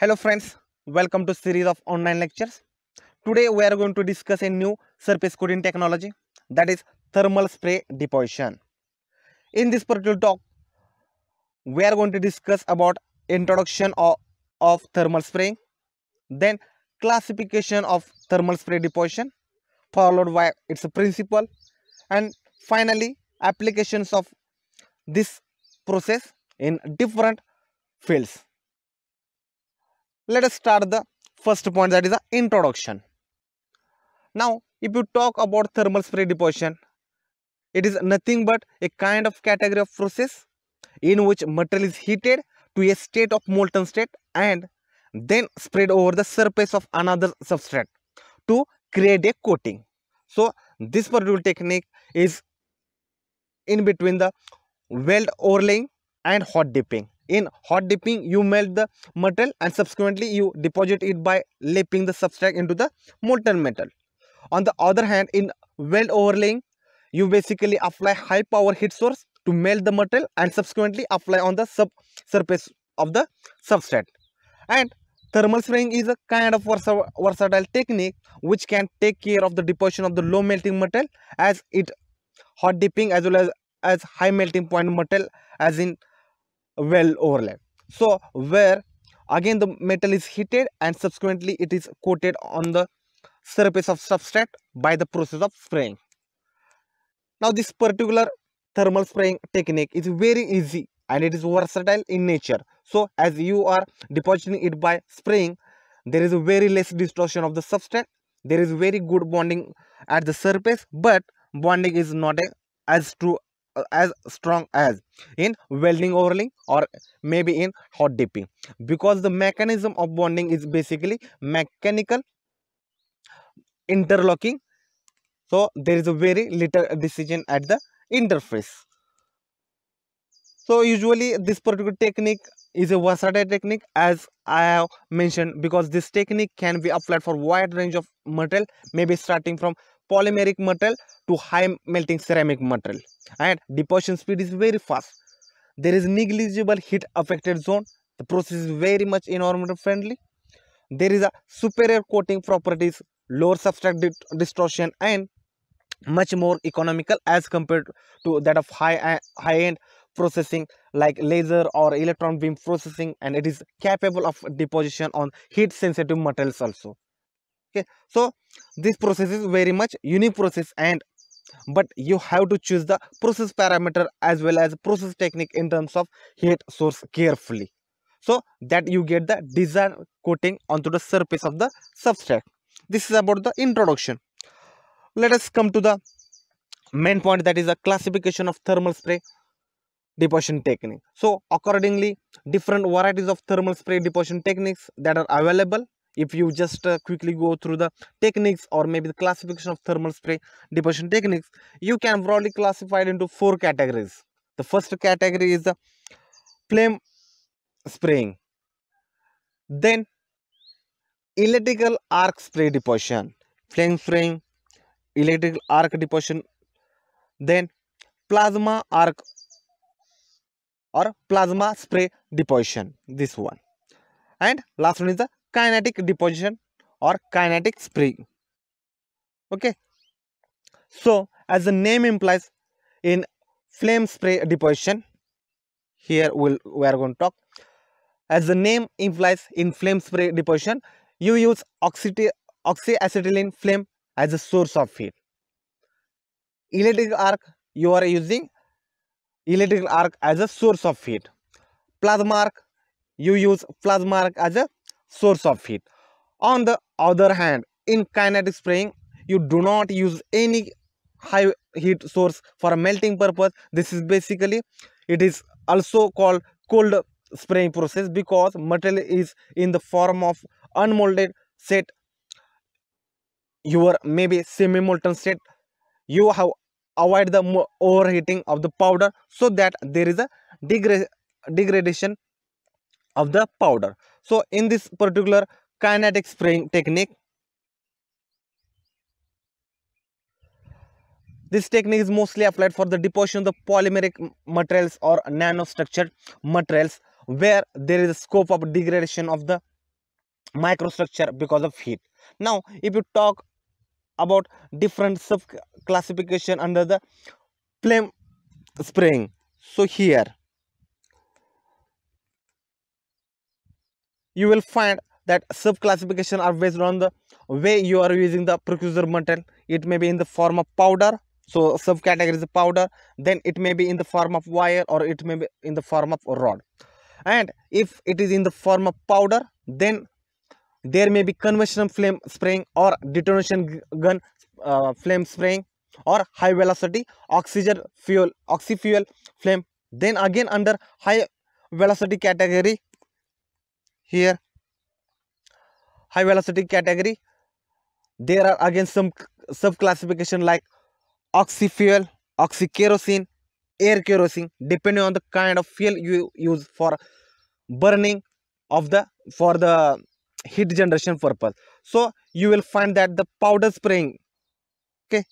Hello friends, welcome to series of online lectures. Today we are going to discuss a new surface coating technology that is thermal spray deposition. In this particular talk, we are going to discuss about introduction of, of thermal spraying, then classification of thermal spray deposition, followed by its principle and finally applications of this process in different fields let us start the first point that is the introduction now if you talk about thermal spray deposition it is nothing but a kind of category of process in which material is heated to a state of molten state and then spread over the surface of another substrate to create a coating so this particular technique is in between the weld overlaying and hot dipping in hot dipping, you melt the metal and subsequently you deposit it by lapping the substrate into the molten metal. On the other hand, in weld overlaying, you basically apply high power heat source to melt the metal and subsequently apply on the sub surface of the substrate. And thermal spraying is a kind of versatile technique which can take care of the deposition of the low melting metal as it hot dipping as well as, as high melting point metal as in well overlap so where again the metal is heated and subsequently it is coated on the surface of substrate by the process of spraying now this particular thermal spraying technique is very easy and it is versatile in nature so as you are depositing it by spraying there is very less distortion of the substrate there is very good bonding at the surface but bonding is not a, as true as strong as in welding overlaying or maybe in hot dipping because the mechanism of bonding is basically mechanical interlocking so there is a very little decision at the interface so usually this particular technique is a versatile technique as I have mentioned because this technique can be applied for wide range of material maybe starting from polymeric material to high melting ceramic material and deposition speed is very fast. There is negligible heat affected zone. The process is very much environment friendly. There is a superior coating properties, lower substrate distortion and much more economical as compared to that of uh, high-end processing like laser or electron beam processing and it is capable of deposition on heat sensitive metals also okay so this process is very much unique process and but you have to choose the process parameter as well as process technique in terms of heat source carefully so that you get the desired coating onto the surface of the substrate this is about the introduction let us come to the main point that is the classification of thermal spray deposition technique so accordingly different varieties of thermal spray deposition techniques that are available if you just uh, quickly go through the techniques or maybe the classification of thermal spray deposition techniques you can broadly classify it into four categories the first category is the flame spraying then electrical arc spray deposition flame spraying electrical arc deposition then plasma arc or plasma spray deposition this one and last one is the kinetic deposition or kinetic spray okay so as the name implies in flame spray deposition here we'll, we are going to talk as the name implies in flame spray deposition you use oxyacetylene flame as a source of heat electric arc you are using electric arc as a source of heat plasma arc you use plasma arc as a source of heat. On the other hand, in kinetic spraying, you do not use any high heat source for melting purpose. This is basically, it is also called cold spraying process because material is in the form of unmolded set, your maybe semi-molten state. You have avoid the overheating of the powder so that there is a degradation of the powder so in this particular kinetic spring technique This technique is mostly applied for the deposition of the polymeric materials or nanostructured materials where there is a scope of degradation of the microstructure because of heat. Now, if you talk about different sub classification under the flame spraying, so here you will find that subclassification are based on the way you are using the precursor material it may be in the form of powder so subcategory is powder then it may be in the form of wire or it may be in the form of rod and if it is in the form of powder then there may be conventional flame spraying or detonation gun uh, flame spraying or high velocity oxygen fuel oxy fuel flame then again under high velocity category here high velocity category there are again some sub classification like oxy fuel, oxy kerosene, air kerosene depending on the kind of fuel you use for burning of the for the heat generation purpose so you will find that the powder spraying okay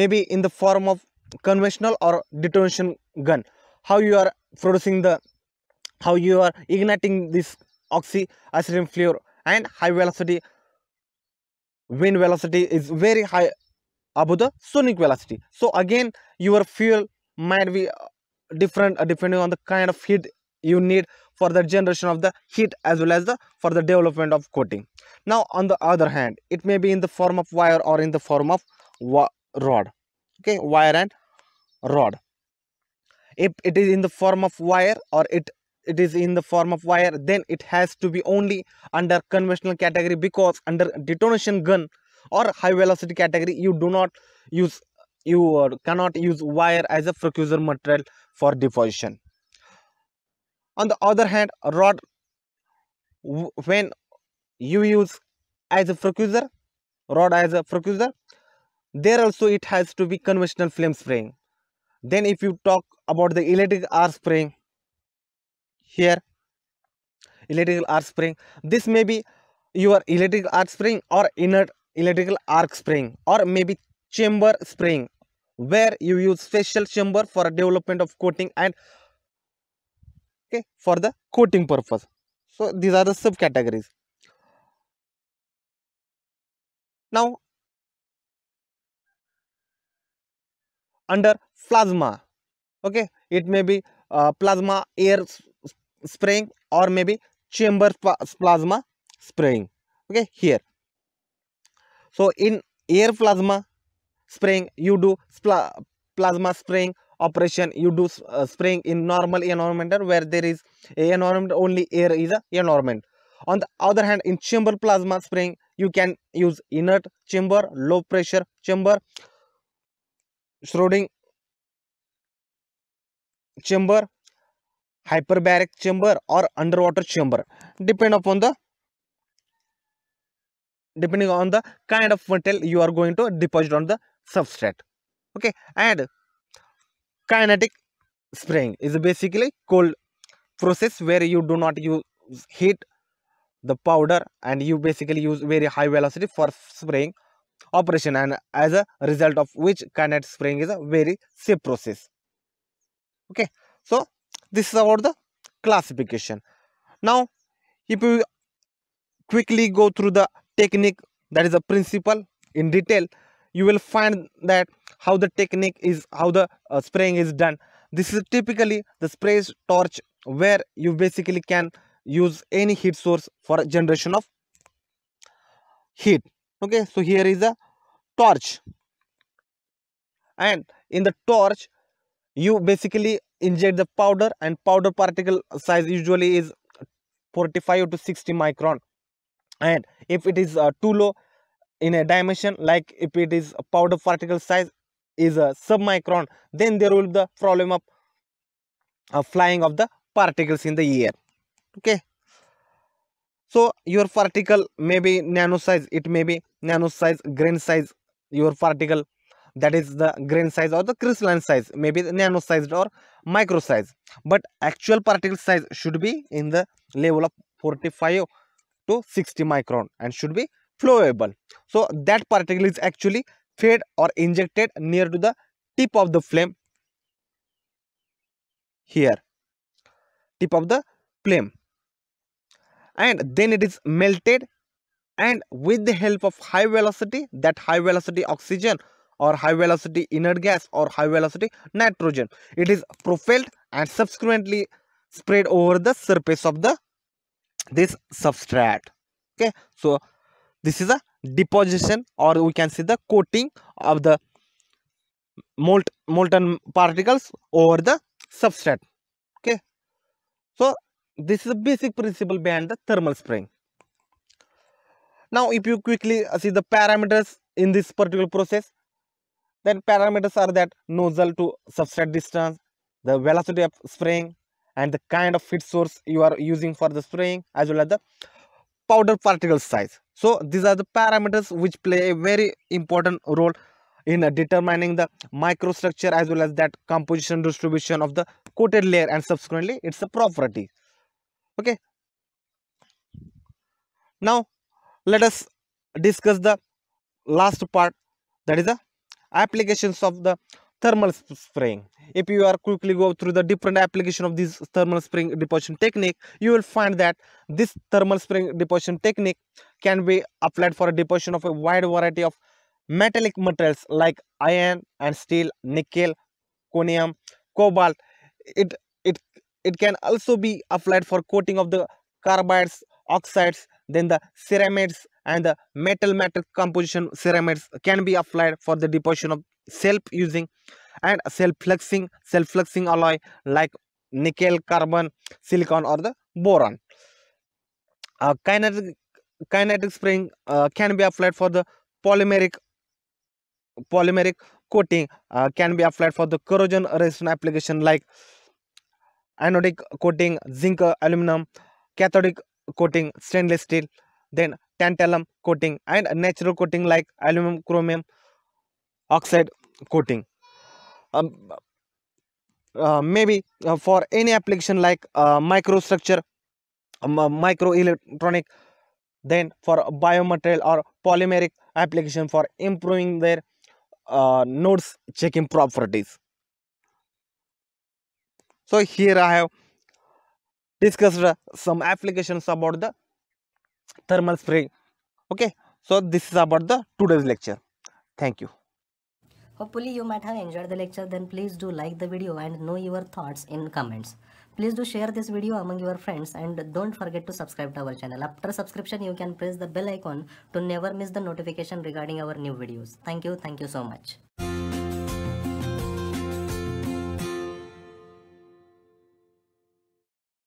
maybe in the form of conventional or detonation gun how you are producing the how you are igniting this oxy-acetylene fuel and high velocity wind velocity is very high above the sonic velocity so again your fuel might be uh, different uh, depending on the kind of heat you need for the generation of the heat as well as the for the development of coating now on the other hand it may be in the form of wire or in the form of rod okay wire and rod if it is in the form of wire or it it is in the form of wire then it has to be only under conventional category because under detonation gun or high velocity category you do not use you cannot use wire as a precursor material for deposition on the other hand rod when you use as a precursor rod as a precursor there also it has to be conventional flame spraying then if you talk about the electric arc spraying here electrical arc spraying this may be your electrical arc spraying or inert electrical arc spraying or maybe chamber spraying where you use special chamber for development of coating and okay for the coating purpose so these are the subcategories now under plasma okay it may be uh, plasma air spraying or maybe chamber plasma spraying okay here so in air plasma spraying you do plasma spraying operation you do uh, spraying in normal environment where there is a environment only air is a environment on the other hand in chamber plasma spraying you can use inert chamber low pressure chamber Shrouding chamber hyperbaric chamber or underwater chamber depend upon the depending on the kind of metal you are going to deposit on the substrate okay and kinetic spraying is basically cold process where you do not use heat the powder and you basically use very high velocity for spraying operation and as a result of which cannate spraying is a very safe process. Okay, so this is about the classification. Now, if you quickly go through the technique that is the principle in detail, you will find that how the technique is, how the uh, spraying is done. This is typically the spray torch where you basically can use any heat source for generation of heat okay so here is a torch and in the torch you basically inject the powder and powder particle size usually is 45 to 60 micron and if it is uh, too low in a dimension like if it is powder particle size is a micron then there will be the problem of uh, flying of the particles in the air okay so your particle may be nano size it may be nano size grain size your particle that is the grain size or the crystalline size maybe the nano sized or micro size but actual particle size should be in the level of 45 to 60 micron and should be flowable so that particle is actually fed or injected near to the tip of the flame here tip of the flame and then it is melted and with the help of high velocity that high velocity oxygen or high velocity inert gas or high velocity nitrogen it is propelled and subsequently spread over the surface of the this substrate okay so this is a deposition or we can see the coating of the molten particles over the substrate okay so this is the basic principle behind the thermal spraying. Now, if you quickly uh, see the parameters in this particular process, then parameters are that nozzle to substrate distance, the velocity of spraying, and the kind of feed source you are using for the spraying, as well as the powder particle size. So, these are the parameters which play a very important role in uh, determining the microstructure as well as that composition distribution of the coated layer and subsequently its property okay now let us discuss the last part that is the applications of the thermal spraying if you are quickly go through the different application of this thermal spring deposition technique you will find that this thermal spring deposition technique can be applied for a deposition of a wide variety of metallic materials like iron and steel nickel chromium cobalt it it it can also be applied for coating of the carbides, oxides, then the ceramides and the metal matrix composition ceramides can be applied for the deposition of self using and self fluxing, self fluxing alloy like nickel, carbon, silicon or the boron. Uh, kinetic, kinetic spring uh, can be applied for the polymeric polymeric coating uh, can be applied for the corrosion resistant application like anodic coating zinc aluminum cathodic coating stainless steel then tantalum coating and natural coating like aluminum chromium oxide coating um, uh, maybe uh, for any application like uh, microstructure um, uh, microelectronic then for biomaterial or polymeric application for improving their uh, nodes checking properties so here i have discussed some applications about the thermal spray okay so this is about the today's lecture thank you hopefully you might have enjoyed the lecture then please do like the video and know your thoughts in comments please do share this video among your friends and don't forget to subscribe to our channel after subscription you can press the bell icon to never miss the notification regarding our new videos thank you thank you so much